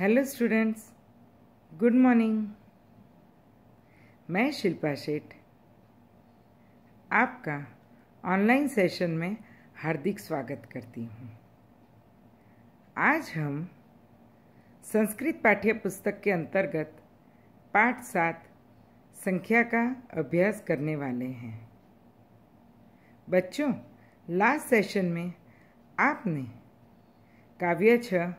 hello students good morning मैं शिल्पा शेठ आपका ऑनलाइन सेशन में हार्दिक स्वागत करती हूँ आज हम संस्कृत पाठ्य पुस्तक के अंतर्गत पाठ सात संख्या का अभ्यास करने वाले हैं बच्चों लास्ट सेशन में आपने काव्य छः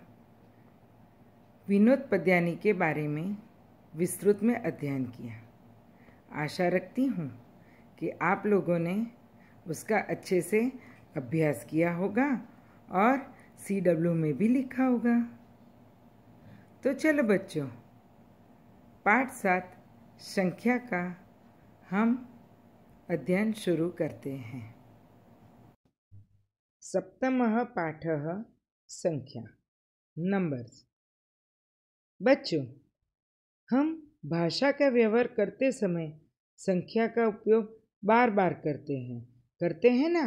विनोद पद्यानी के बारे में विस्तृत में अध्ययन किया आशा रखती हूँ कि आप लोगों ने उसका अच्छे से अभ्यास किया होगा और सी डब्ल्यू में भी लिखा होगा तो चलो बच्चों पाठ सात संख्या का हम अध्ययन शुरू करते हैं सप्तम पाठ संख्या नंबर्स बच्चों हम भाषा का व्यवहार करते समय संख्या का उपयोग बार बार करते हैं करते हैं ना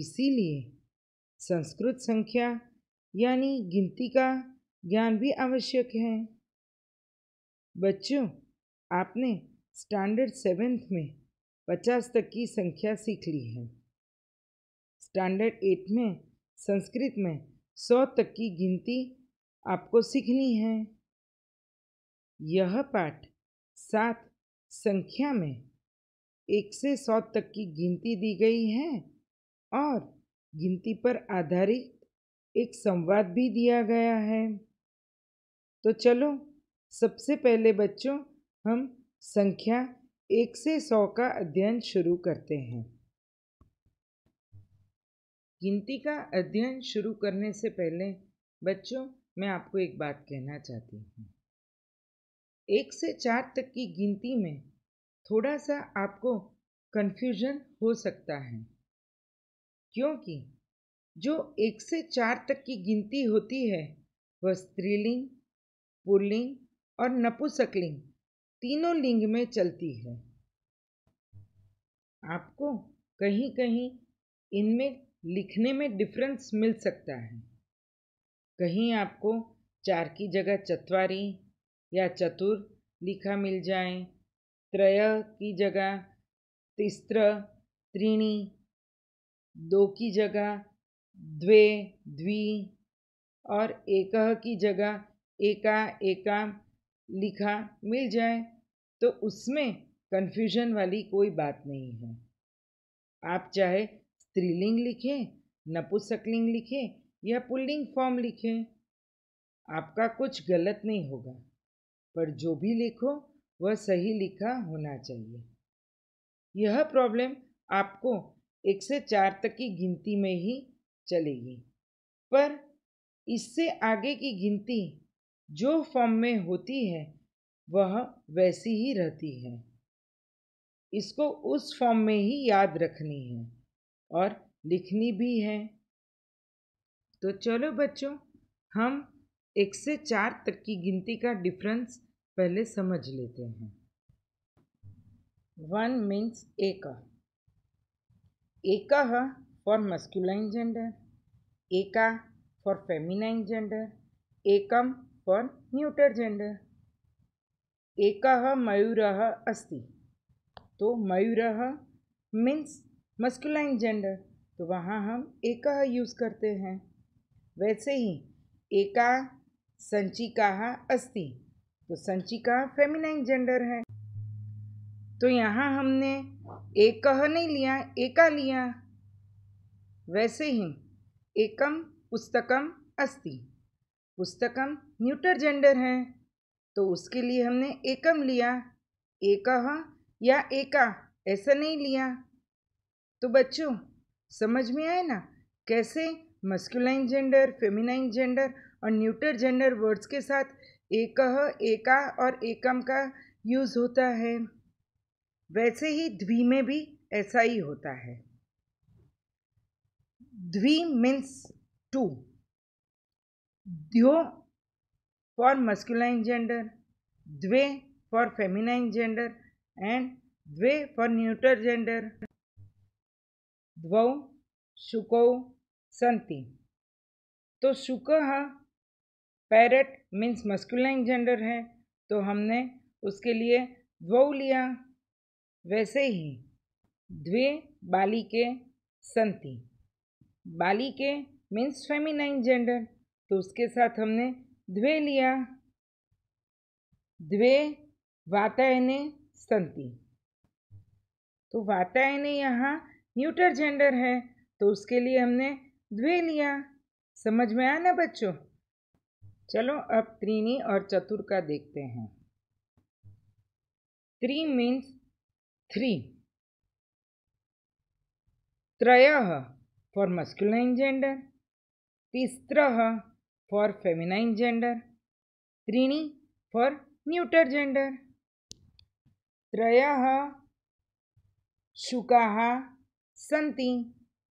इसीलिए संस्कृत संख्या यानी गिनती का ज्ञान भी आवश्यक है बच्चों आपने स्टैंडर्ड सेवेंथ में पचास तक की संख्या सीख ली है स्टैंडर्ड एट में संस्कृत में सौ तक की गिनती आपको सीखनी है यह पाठ सात संख्या में एक से सौ तक की गिनती दी गई है और गिनती पर आधारित एक संवाद भी दिया गया है तो चलो सबसे पहले बच्चों हम संख्या एक से सौ का अध्ययन शुरू करते हैं गिनती का अध्ययन शुरू करने से पहले बच्चों मैं आपको एक बात कहना चाहती हूँ एक से चार तक की गिनती में थोड़ा सा आपको कन्फ्यूजन हो सकता है क्योंकि जो एक से चार तक की गिनती होती है वह स्त्रीलिंग पुल्लिंग और नपुसकलिंग तीनों लिंग में चलती है आपको कहीं कहीं इनमें लिखने में डिफरेंस मिल सकता है कहीं आपको चार की जगह चतवारी या चतुर लिखा मिल जाए त्रय की जगह तिस्त्र त्रिणी दो की जगह द्वे द्वि और एक की जगह एका एका लिखा मिल जाए तो उसमें कन्फ्यूजन वाली कोई बात नहीं है आप चाहे स्त्रीलिंग लिखें नपुसकलिंग लिखें या पुल्लिंग फॉर्म लिखें आपका कुछ गलत नहीं होगा पर जो भी लिखो वह सही लिखा होना चाहिए यह प्रॉब्लम आपको एक से चार तक की गिनती में ही चलेगी पर इससे आगे की गिनती जो फॉर्म में होती है वह वैसी ही रहती है इसको उस फॉर्म में ही याद रखनी है और लिखनी भी है तो चलो बच्चों हम एक से चार तक की गिनती का डिफरेंस पहले समझ लेते हैं वन मीन्स एका एक फॉर मस्कुलाइन जेंडर एका फॉर फेमिनाइन जेंडर एकम फॉर न्यूटर जेंडर एक मयूर अस्ति तो मयूर मीन्स मस्कुलाइन जेंडर तो वहाँ हम एक यूज़ करते हैं वैसे ही एका संचिका अस्ति तो संचिका फेमिनाइन जेंडर है तो यहाँ हमने एक नहीं लिया एका लिया वैसे ही एकम पुस्तकम अस्ति पुस्तकम न्यूटर जेंडर है तो उसके लिए हमने एकम लिया एक या एका ऐसा नहीं लिया तो बच्चों समझ में आए ना कैसे मस्कुलाइन जेंडर फेमिनाइन जेंडर और न्यूटर जेंडर वर्ड्स के साथ एक एका और एकम का यूज़ होता है वैसे ही द्वि में भी ऐसा ही होता है द्वि मीन्स टू द्यो फॉर मस्कुलाइन जेंडर द्वे फॉर फेमिनाइन जेंडर एंड द्वे फॉर न्यूटर जेंडर द्वौ शुकौ सी तो शुक पैरट मीन्स मस्कुलाइन जेंडर है तो हमने उसके लिए द्वौ लिया वैसे ही द्वे बालिके संति बालिके मीन्स फेमिनाइन जेंडर तो उसके साथ हमने द्वे लिया द्वे वातायने संति तो वातायने यहाँ न्यूटर जेंडर है तो उसके लिए हमने द्वे लिया समझ में आया ना बच्चों चलो अब त्रिनी और चतुर का देखते हैं त्री मीन्स थ्री त्रय फॉर मस्कुलाइन जेंडर तिस्त्र फॉर फेमिनाइन जेंडर त्रीणी फॉर न्यूटर जेंडर त्रय शुका सी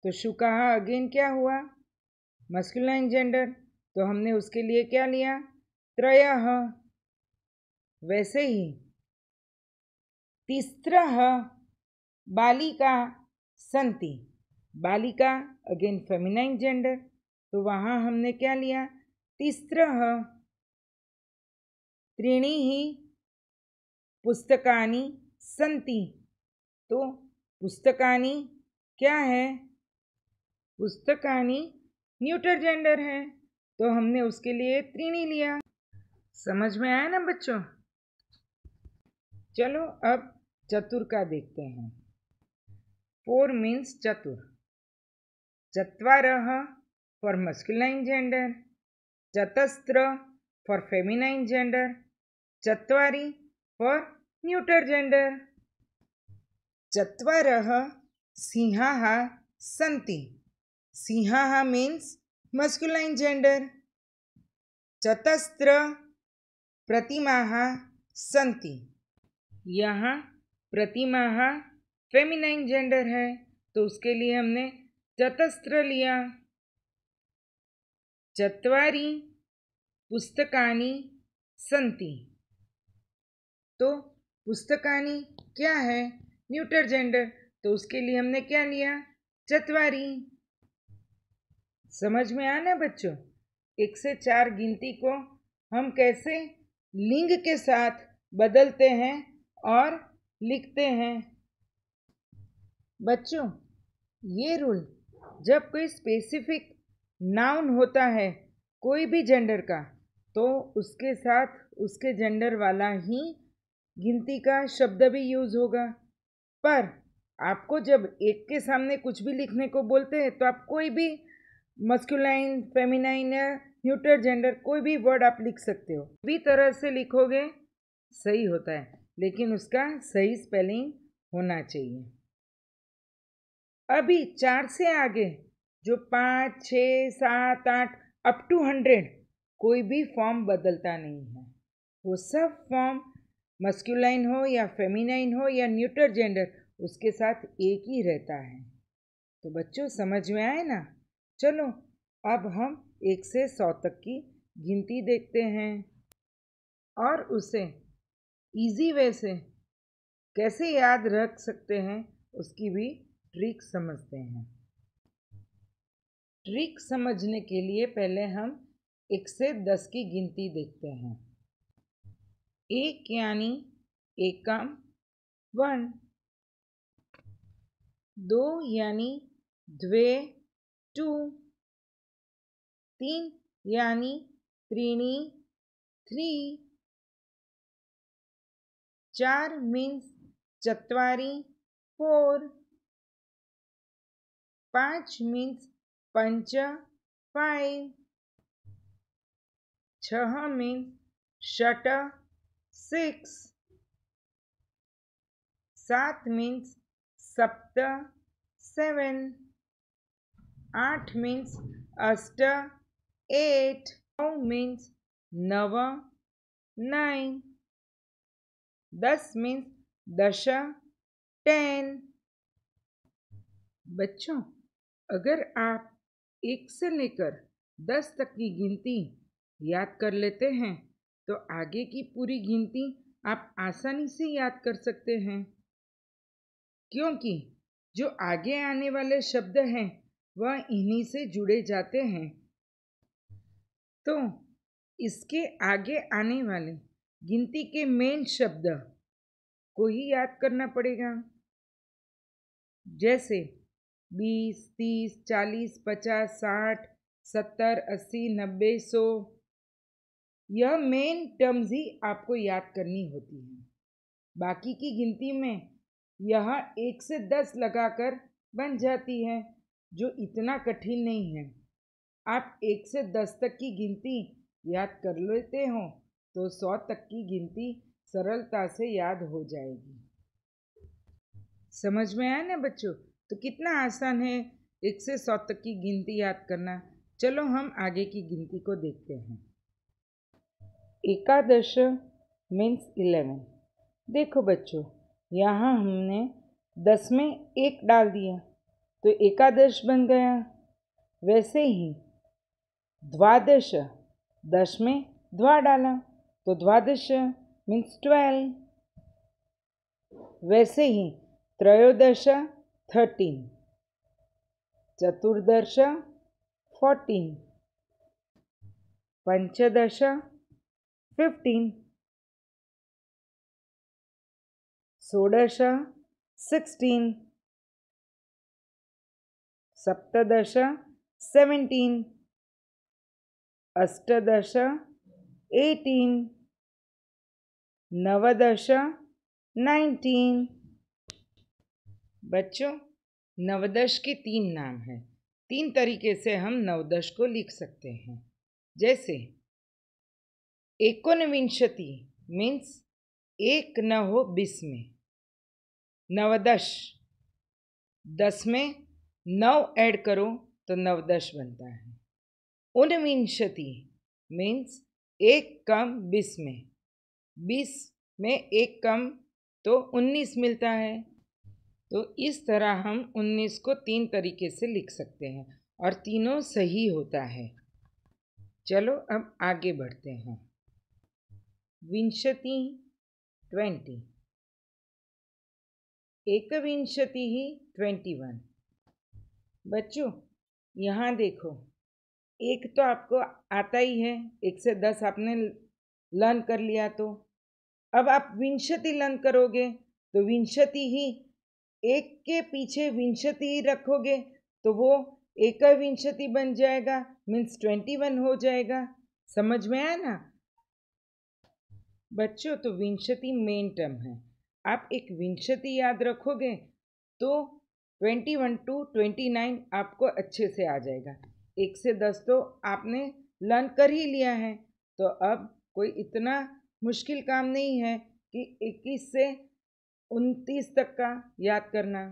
तो शुकाहा अगेन क्या हुआ मस्कुलाइन जेंडर तो हमने उसके लिए क्या लिया त्रय वैसे ही तीसरा बालिका संति बालिका अगेन फेमिनाइन जेंडर तो वहाँ हमने क्या लिया तीसरा त्रीणी ही पुस्तकानी संति तो पुस्तकानी क्या है पुस्तकानी न्यूटर जेंडर है तो हमने उसके लिए त्रीणी लिया समझ में आया ना बच्चों चलो अब चतुर का देखते हैं फोर मीन्स चतुर चतवार फॉर मस्कुलाइन जेंडर चतस्त्र फॉर फेमिनाइन जेंडर चतवारी फॉर न्यूटर जेंडर चतवार सिंहा संति सिंहा मीन्स मस्कुलाइन जेंडर चतस्त्र प्रतिमा संति यहाँ प्रतिमा फेमिनाइन जेंडर है तो उसके लिए हमने चतस्त्र लिया चतवारी पुस्तकानी संति तो पुस्तकानी क्या है न्यूटर जेंडर तो उसके लिए हमने क्या लिया चतवारी समझ में ना बच्चों एक से चार गिनती को हम कैसे लिंग के साथ बदलते हैं और लिखते हैं बच्चों ये रूल जब कोई स्पेसिफिक नाउन होता है कोई भी जेंडर का तो उसके साथ उसके जेंडर वाला ही गिनती का शब्द भी यूज़ होगा पर आपको जब एक के सामने कुछ भी लिखने को बोलते हैं तो आप कोई भी मस्कुलाइन फेमिनाइन या न्यूट्रल जेंडर कोई भी वर्ड आप लिख सकते हो भी तरह से लिखोगे सही होता है लेकिन उसका सही स्पेलिंग होना चाहिए अभी चार से आगे जो पाँच छ सात आठ अप टू हंड्रेड कोई भी फॉर्म बदलता नहीं है वो सब फॉर्म मस्क्यूलाइन हो या फेमिनाइन हो या न्यूट्रल जेंडर उसके साथ एक ही रहता है तो बच्चों समझ में आए ना चलो अब हम एक से सौ तक की गिनती देखते हैं और उसे इजी वे से कैसे याद रख सकते हैं उसकी भी ट्रिक समझते हैं ट्रिक समझने के लिए पहले हम एक से दस की गिनती देखते हैं एक यानी एकम वन दो यानी द्वे टू तीन यानी त्रीणी थ्री चार मीन्स चतवारी फोर पांच मीन्स पंच फाइव छह मीन्स षट सिक्स सात मीन्स सप्त सेवन आठ मीन्स अष्ट एट नौ मीन्स नव नाइन दस मीन्स दश टेन बच्चों अगर आप एक से लेकर दस तक की गिनती याद कर लेते हैं तो आगे की पूरी गिनती आप आसानी से याद कर सकते हैं क्योंकि जो आगे आने वाले शब्द हैं वह इन्हीं से जुड़े जाते हैं तो इसके आगे आने वाले गिनती के मेन शब्द को ही याद करना पड़ेगा जैसे बीस तीस चालीस पचास साठ सत्तर अस्सी नब्बे सौ यह मेन टर्म्स ही आपको याद करनी होती है बाकी की गिनती में यह एक से दस लगाकर बन जाती है जो इतना कठिन नहीं है आप एक से दस तक की गिनती याद कर लेते हो तो सौ तक की गिनती सरलता से याद हो जाएगी समझ में आया ना बच्चों तो कितना आसान है एक से सौ तक की गिनती याद करना चलो हम आगे की गिनती को देखते हैं एकादश मीन्स इलेवन देखो बच्चों यहाँ हमने दस में एक डाल दिया तो एकादश बन गया वैसे ही द्वादश दश में द्वा डाला तो द्वादश मीन्स ट्वेल्व वैसे ही त्रयोदश थर्टीन चतुर्दश फोर्टीन पंचदश फिफ्टीन षोडश सिक्सटीन सप्तदश सेवेंटीन अष्टदश एटीन नवदश नाइनटीन बच्चों नवदश के तीन नाम हैं तीन तरीके से हम नवदश को लिख सकते हैं जैसे एकोनविंशति मीन्स एक न हो बीस में नवदश दस में नौ ऐड करो तो नव दश बनता है उनविंशति मीन्स एक कम बीस में बीस में एक कम तो उन्नीस मिलता है तो इस तरह हम उन्नीस को तीन तरीके से लिख सकते हैं और तीनों सही होता है चलो अब आगे बढ़ते हैं विंशति ट्वेंटी एक विंशति ही ट्वेंटी वन बच्चों यहाँ देखो एक तो आपको आता ही है एक से दस आपने लर्न कर लिया तो अब आप विंशति लर्न करोगे तो विंशति ही एक के पीछे विंशति ही रखोगे तो वो एक विंशति बन जाएगा मीन्स ट्वेंटी वन हो जाएगा समझ में आया ना बच्चों तो विंशति मेन टर्म है आप एक विंशति याद रखोगे तो twenty one to twenty nine आपको अच्छे से आ जाएगा एक से दस तो आपने लर्न कर ही लिया है तो अब कोई इतना मुश्किल काम नहीं है कि इक्कीस से उनतीस तक का याद करना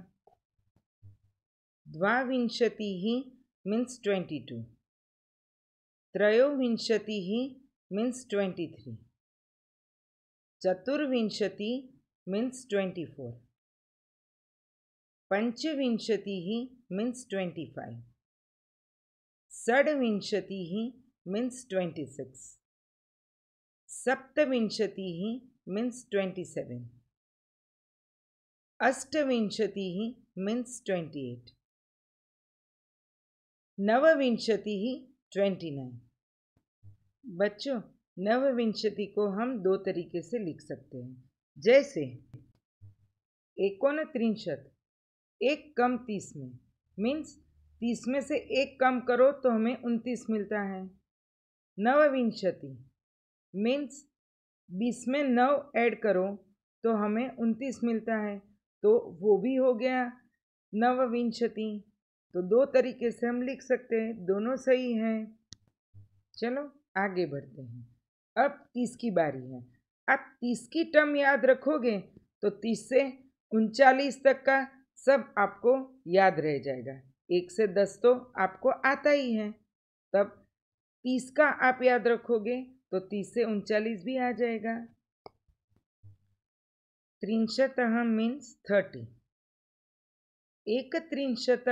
द्वाविंशति ही मीन्स ट्वेंटी टू त्रयोविंशति ही मीन्स ट्वेंटी थ्री चतुर्विंशति मीन्स ट्वेंटी फोर पंचविंशति ही मीन्स ट्वेंटी फाइव षडविंशति ही मीन्स ट्वेंटी सिक्स सप्तविंशति ही मीन्स ट्वेंटी सेवन अष्टविंशति ही मीन्स ट्वेंटी नाइन बच्चों नवविंशति को हम दो तरीके से लिख सकते हैं जैसे एकोनत्रिंशत एक कम तीस में मीन्स तीस में से एक कम करो तो हमें उनतीस मिलता है नवविंशति मीन्स बीस में नौ ऐड करो तो हमें उनतीस मिलता है तो वो भी हो गया नवविंशति तो दो तरीके से हम लिख सकते हैं दोनों सही हैं चलो आगे बढ़ते हैं अब तीस की बारी है अब तीस की टर्म याद रखोगे तो तीस से उनचालीस तक का सब आपको याद रह जाएगा एक से दस तो आपको आता ही है तब तीस का आप याद रखोगे तो तीस से उनचालीस भी आ जाएगा त्रिंशत मीन्स थर्टी एक त्रिंशत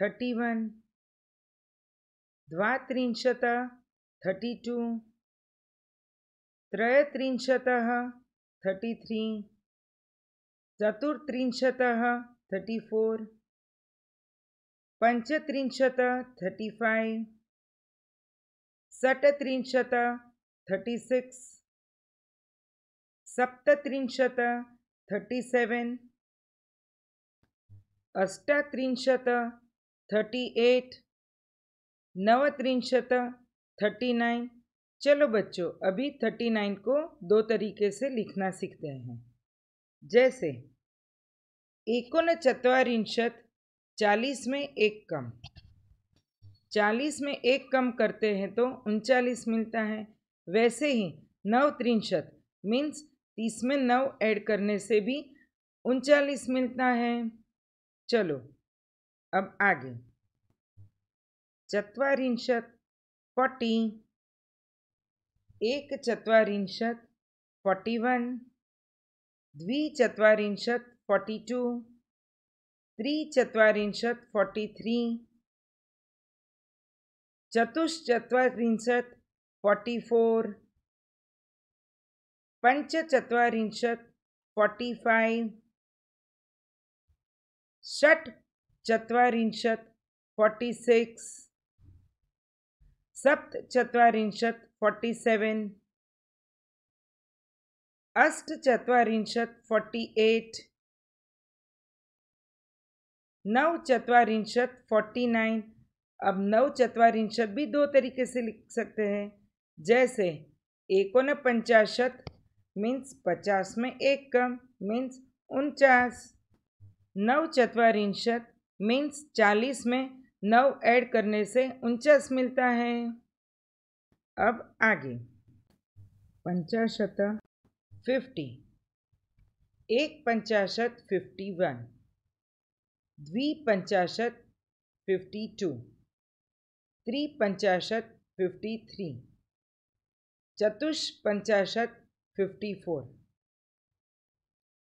थर्टी वन द्वा द्वात्रिंशत थर्टी टू त्रय त्रिंशत थर्टी थ्री चतुर्त्रिंशत थर्टी फोर पंचत्रिंशत थर्टी फाइव षट्त्रिंशत थर्टी सिक्स सप्तत्रिंशत थर्टी सेवन अष्टत्रिंशत थर्टी एट नवत्रिंशत थर्टी नाइन चलो बच्चों अभी थर्टी नाइन को दो तरीके से लिखना सीखते हैं जैसे एकोन चतरिशत चालीस में एक कम चालीस में एक कम करते हैं तो उनचालीस मिलता है वैसे ही नव त्रिंशत मीन्स तीस में नौ ऐड करने से भी उनचालीस मिलता है चलो अब आगे चतरिशत फोर्टी एक चतरिशत फोर्टी वन द्विचतरिशत फोर्टी टू त्रिचत्वारिंशत् फोर्टी थ्री चतुश्चत्वारिंशत फोर्टी चतुश्चत्वारिंशत् फोर्टि फोर्टी फाइव षट फैव् फोर्टी सिक्स सप्त सिक्स् फोर्टी सेवन अष्ट अष्टचत्वारिंशत् फोर्टी एट नव चतवारिंशत फोर्टी नाइन अब नव चतवारिंशत भी दो तरीके से लिख सकते हैं जैसे एकोन पंचाशत मीन्स पचास में एक कम मीन्स उनचास नव चतवारिंशत मीन्स चालीस में नव ऐड करने से उनचास मिलता है अब आगे पंचाशत फिफ्टी एक पंचाशत फिफ्टी वन द्विपंचाशत फिफ्टी टू त्रिपंचाशत फिफ्टी थ्री चतुष्पंचाशत फिफ्टी फोर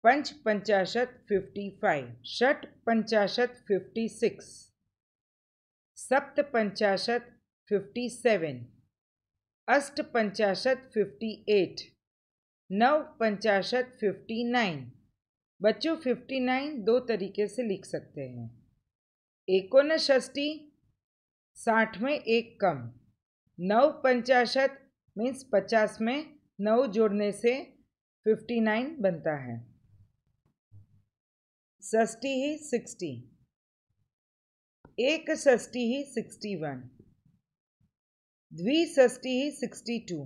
पंच पंचाशत फिफ्टी फाइव षट पंचाशत फिफ्टी सिक्स सप्त पंचाशत फिफ्टी सेवन अष्ट पंचाशत फिफ्टी एट नव पंचाशत फिफ्टी नाइन बच्चों फिफ्टी नाइन दो तरीके से लिख सकते हैं एकोन षष्टी साठ में एक कम नौ पंचाशत मीन्स पचास में नौ जोड़ने से फिफ्टी नाइन बनता है षष्टी ही सिक्सटी एक षष्टी ही सिक्सटी वन द्विष्टी ही सिक्सटी टू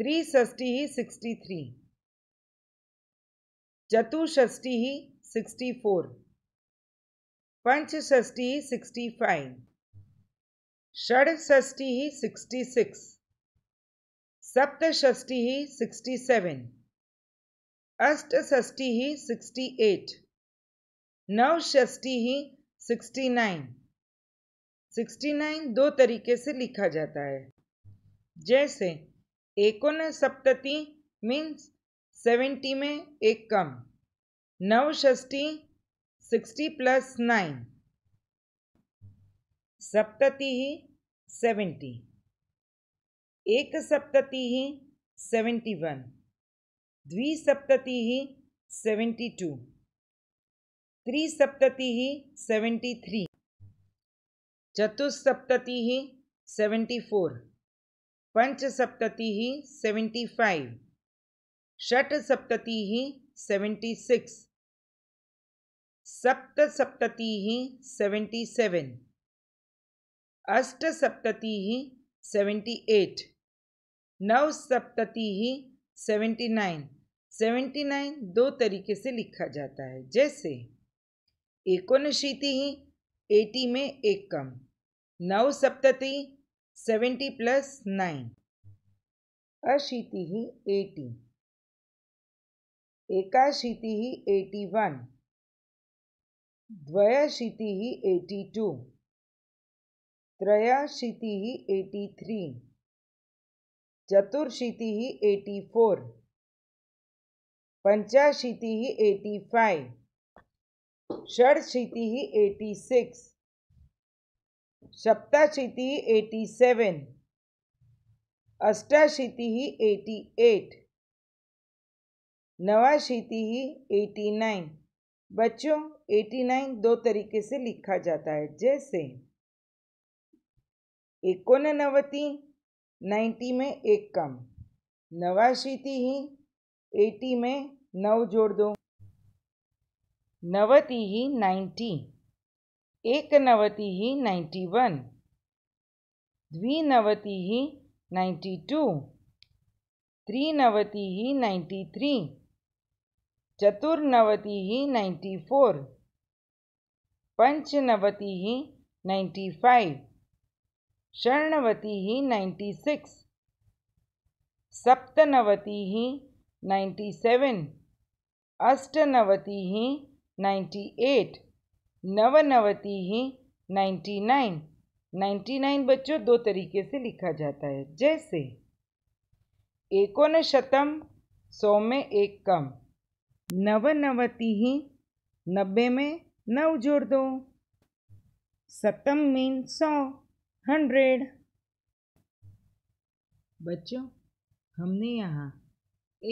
त्रिष्टी ही सिक्सटी थ्री चतुष्टी सिक्सटी फोर पंचष्टी सिक्सटी फाइव षडष्टी सिक्सटी सिक्स सप्तष्टी सिक्सटी सेवन अष्टष्टी सिक्सटी एट नवष्टी सिक्सटी नाइन सिक्सटी नाइन दो तरीके से लिखा जाता है जैसे एकोन सप्तति मीन्स सेवेंटी में एक कम नौ षष्टी सिक्सटी प्लस नाइन सप्तति ही सेवेंटी एक सप्तति ही सेवेंटी वन द्विसप्तति ही सेवेंटी टू त्रिसप्तति ही सेवेंटी थ्री चतुस्सप्तति ही सेवेंटी फोर पंचसप्तति ही सेवेंटी फाइव षट सप्तति ही सेवेंटी सिक्स सप्त सप्तति ही सेवेंटी सेवन अष्ट सप्तति ही सेवेंटी एट नव सप्तति ही सेवेंटी नाइन सेवेंटी नाइन दो तरीके से लिखा जाता है जैसे एकोनशीति ही एटी में एक कम नव सप्तति सेवेंटी प्लस नाइन अशीति ही एटी एकाशीति एटी वन दयाशीति एटी टू त्रयाशीति एटी थ्री चतुर्शीति एटी फोर पंचाशीति एटी फाइव षडशीति एटी सिक्स सप्ताशीति एटी सेवेन् अष्टाशीति एटी एट नवाशीति ही एटी नाइन बच्चों एटी नाइन दो तरीके से लिखा जाता है जैसे नवती नाइन्टी में एक कम नवाशीति ही एटी में नौ जोड़ दो नवती ही नाइन्टी एक नवती ही नाइन्टी वन द्विनवती ही नाइन्टी टू त्रिनवती ही नाइन्टी थ्री ही नाइन्टी फोर ही नाइन्टी फाइव षणवती ही नाइन्टी सिक्स सप्तनवति ही नाइन्टी सेवन अष्टनवति ही नाइन्टी एट नवनवती ही नाइन्टी नाइन नाइन्टी नाइन बच्चों दो तरीके से लिखा जाता है जैसे एकोन शतम सौ में एक कम नवनवति ही नब्बे में नव जोड़ दो सतम मीन सौ हंड्रेड बच्चों हमने यहाँ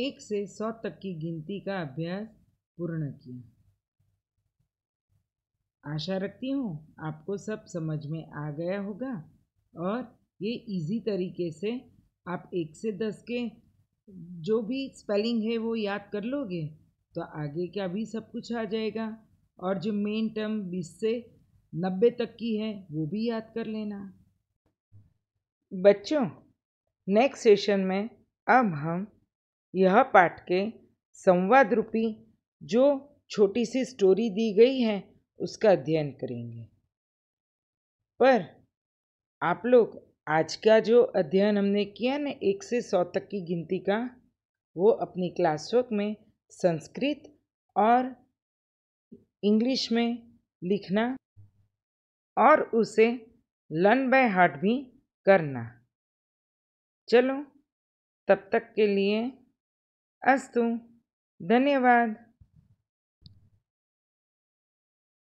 एक से सौ तक की गिनती का अभ्यास पूर्ण किया आशा रखती हूँ आपको सब समझ में आ गया होगा और ये इजी तरीके से आप एक से दस के जो भी स्पेलिंग है वो याद कर लोगे तो आगे का भी सब कुछ आ जाएगा और जो मेन टर्म बीस से नब्बे तक की है वो भी याद कर लेना बच्चों नेक्स्ट सेशन में अब हम यह पाठ के संवाद रूपी जो छोटी सी स्टोरी दी गई है उसका अध्ययन करेंगे पर आप लोग आज का जो अध्ययन हमने किया ना एक से सौ तक की गिनती का वो अपनी क्लासवर्क में संस्कृत और इंग्लिश में लिखना और उसे लर्न बाय हार्ट भी करना चलो तब तक के लिए अस्तु धन्यवाद